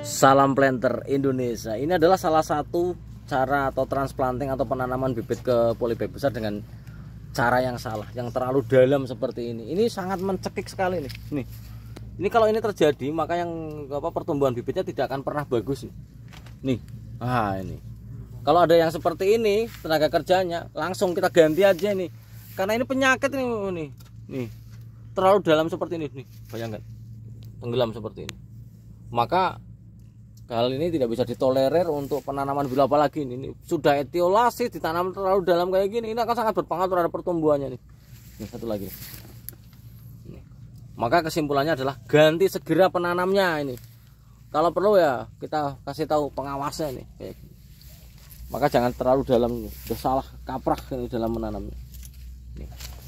Salam planter Indonesia. Ini adalah salah satu cara atau transplanting atau penanaman bibit ke polybag besar dengan cara yang salah, yang terlalu dalam seperti ini. Ini sangat mencekik sekali nih. Nih. Ini kalau ini terjadi, maka yang apa pertumbuhan bibitnya tidak akan pernah bagus nih. Nih. Ah, ini. Kalau ada yang seperti ini, tenaga kerjanya langsung kita ganti aja nih. Karena ini penyakit nih, nih. Nih terlalu dalam seperti ini nih bayangkan tenggelam seperti ini maka hal ini tidak bisa ditolerir untuk penanaman bila apalagi ini, ini sudah etiolasi ditanam terlalu dalam kayak gini ini akan sangat berpengaruh terhadap pertumbuhannya nih ini satu lagi nih. maka kesimpulannya adalah ganti segera penanamnya ini kalau perlu ya kita kasih tahu pengawasnya ini kayak gini. maka jangan terlalu dalam ini. salah kaprah ini dalam menanamnya